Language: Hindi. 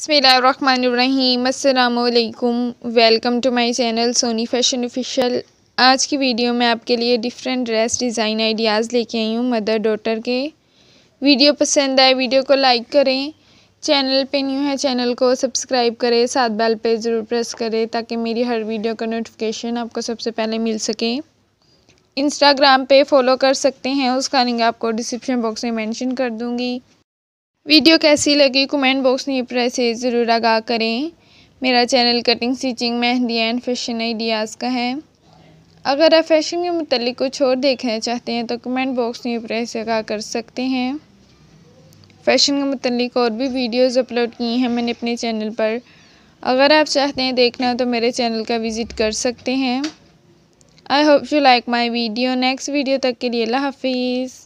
अस्सलाम welcome to my channel Soni fashion official आज की वीडियो में आपके लिए डिफरेंट ड्रेस डिज़ाइन आइडियाज़ लेके आई हूँ मदर डॉटर के वीडियो पसंद आए वीडियो को लाइक करें चैनल पे न्यू है चैनल को सब्सक्राइब करें साथ बेल पे ज़रूर प्रेस करें ताकि मेरी हर वीडियो का नोटिफिकेशन आपको सबसे पहले मिल सके इंस्टाग्राम पर फॉलो कर सकते हैं उसका लिंक आपको डिस्क्रिप्शन बॉक्स में मैंशन कर दूँगी वीडियो कैसी लगी कमेंट बॉक्स में प्रेस ज़रूर आगा करें मेरा channel cutting stitching mehndi and fashion ideas का है अगर आप फैशन के मतलब कुछ और देखना चाहते हैं तो कमेंट बॉक्स में प्रेस आगा कर सकते हैं फैशन के मतलब और भी वीडियोस अपलोड की हैं मैंने अपने चैनल पर अगर आप चाहते हैं देखना तो मेरे चैनल का विज़िट कर सकते हैं I hope you like my video next video तक के लिए अल्लाह हाफिज़